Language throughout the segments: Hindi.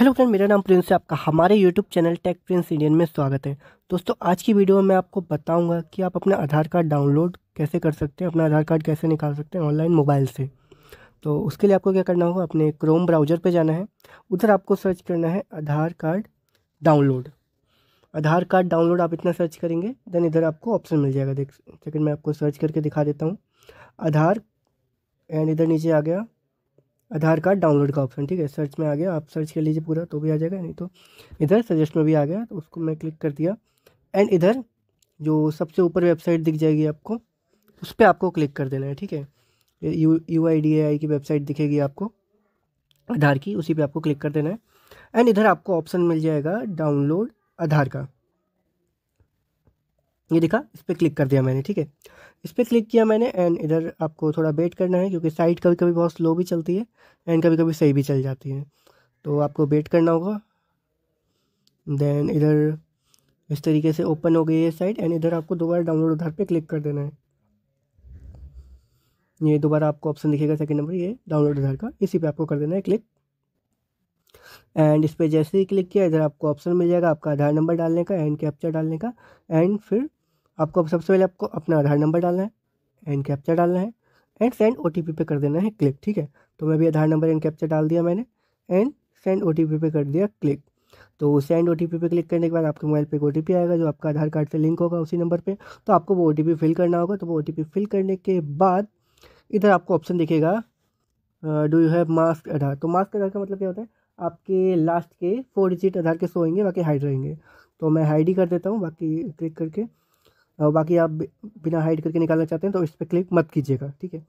हेलो फ्रेंड मेरा नाम प्रिंस है आपका हमारे YouTube channel tech prince Indian में स्वागत है दोस्तों आज की वीडियो में मैं आपको बताऊंगा कि आप अपना आधार कार्ड डाउनलोड कैसे कर सकते हैं अपना आधार कार्ड कैसे निकाल सकते हैं ऑनलाइन मोबाइल से तो उसके लिए आपको क्या करना होगा अपने क्रोम ब्राउज़र पर जाना है उधर आपको सर्च करना है Aadhaar card download Aadhaar card download आप इतना सर्च करेंगे देन इधर आपको ऑप्शन मिल जाएगा देख सेकेंड मैं आपको सर्च करके दिखा देता हूँ आधार एंड इधर नीचे आ गया आधार कार्ड डाउनलोड का ऑप्शन ठीक है सर्च में आ गया आप सर्च कर लीजिए पूरा तो भी आ जाएगा नहीं तो इधर सजेस्ट में भी आ गया तो उसको मैं क्लिक कर दिया एंड इधर जो सबसे ऊपर वेबसाइट दिख जाएगी आपको उस पर आपको क्लिक कर देना है ठीक है U U I D I की वेबसाइट दिखेगी आपको आधार की उसी पे आपको क्लिक कर देना है एंड इधर आपको ऑप्शन मिल जाएगा डाउनलोड आधार का ये देखा इस पर क्लिक कर दिया मैंने ठीक है इस पर क्लिक किया मैंने एंड इधर आपको थोड़ा वेट करना है क्योंकि साइट कभी कभी बहुत स्लो भी चलती है एंड कभी कभी सही भी चल जाती है तो आपको वेट करना होगा देन इधर इस तरीके से ओपन हो गई है साइट एंड इधर आपको दोबारा डाउनलोड उधर पे क्लिक कर देना है ये दोबारा आपको ऑप्शन दिखेगा सेकंड नंबर ये डाउनलोड उधर का इसी पे आपको कर देना है क्लिक एंड इस पर जैसे ही क्लिक किया इधर आपको ऑप्शन मिल जाएगा आपका आधार नंबर डालने का एंड कैप्चर डालने का एंड फिर आपको अब सबसे पहले आपको अपना आधार नंबर डालना है एंड कैप्चर डालना है and send O T P पे कर देना है क्लिक ठीक है तो मैं भी आधार नंबर एंड कैप्चर डाल दिया मैंने and send O T P पे कर दिया क्लिक तो सेंड ओ टी पी पे क्लिक करने के बाद आपके मोबाइल पे एक ओ टी पी आएगा जो आपका आधार कार्ड से लिंक होगा उसी नंबर पे तो आपको वो ओ टी पी फिल करना होगा तो वो ओ टी पी फिल करने के बाद इधर आपको ऑप्शन दिखेगा do you have mask Aadhaar तो मास्क आधार का मतलब क्या होता है आपके लास्ट के फोर डिजिट आधार के सो होंगे बाकी हाइड रहेंगे तो मैं हाइड ही कर देता हूँ बाकी क्लिक करके और बाकी आप बिना हाइड करके निकालना चाहते हैं तो इस पर क्लिक मत कीजिएगा ठीक है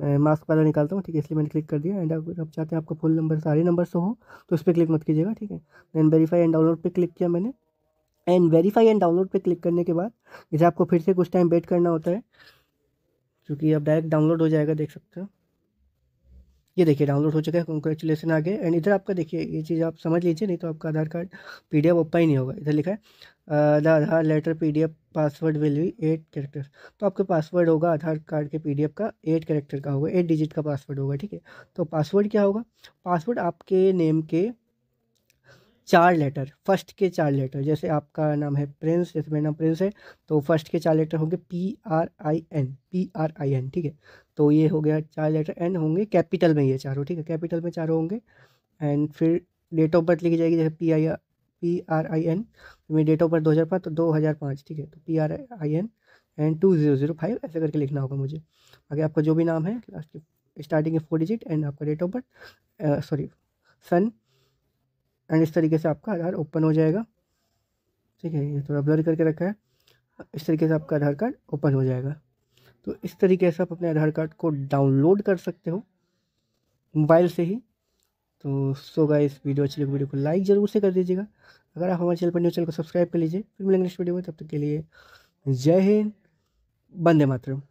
मैं मास्क पहले निकालता हूँ ठीक है इसलिए मैंने क्लिक कर दिया एंड आप आप चाहते हैं आपका फुल नंबर सारे नंबर से हो तो उस पर क्लिक मत कीजिएगा ठीक है दैन वेरीफाई एंड डाउनलोड पे क्लिक किया मैंने एंड वेरीफाई एंड डाउनलोड पे क्लिक करने के बाद जैसे आपको फिर से कुछ टाइम वेट करना होता है क्योंकि अब डायरेक्ट डाउनलोड हो जाएगा देख सकते हो ये देखिए डाउनलोड हो चुका है कॉन्ग्रेचुलेसन आ गए एंड इधर आपका देखिए ये चीज़ आप समझ लीजिए नहीं तो आपका Aadhaar card P D open ही नहीं होगा इधर लिखा है the Aadhaar letter P password will be eight character तो आपके पासवर्ड होगा आधार कार्ड के पी का एट करेक्टर का होगा एट डिजिट का पासवर्ड होगा ठीक है तो पासवर्ड क्या होगा पासवर्ड आपके नेम के चार लेटर फर्स्ट के चार लेटर जैसे आपका नाम है प्रिंस जैसे मेरा नाम प्रिंस है तो फर्स्ट के चार लेटर होंगे P R I N P R I N ठीक है तो ये हो गया चार लेटर एन होंगे कैपिटल में ये चारों ठीक है कैपिटल में चारों होंगे एंड फिर डेट ऑफ बर्थ लिखी जाएगी जैसे P I P R I N मेरी डेट ऑफ बर्थ दो हज़ार पाँच तो दो हज़ार पाँच ठीक है तो P R I N and two zero zero five ऐसे करके लिखना होगा मुझे आगे आपका जो भी नाम है लास्ट के स्टार्टिंग के फोर डिजिट एंड आपका डेट ऑफ बर्थ सॉरी सन एंड इस तरीके से आपका आधार ओपन हो जाएगा ठीक है ये थोड़ा ब्लर करके रखा है इस तरीके से आपका आधार कार्ड ओपन हो जाएगा तो इस तरीके से आप अपने आधार कार्ड को डाउनलोड कर सकते हो मोबाइल से ही तो सो गए इस वीडियो अच्छी लगी वीडियो को लाइक जरूर से कर दीजिएगा अगर आप हमारे चैनल पर न्यूज चैनल को सब्सक्राइब कर लीजिए फिर मिलेंगे नेक्स्ट वीडियो में तब तक के लिए जय हिंद बंदे मातरम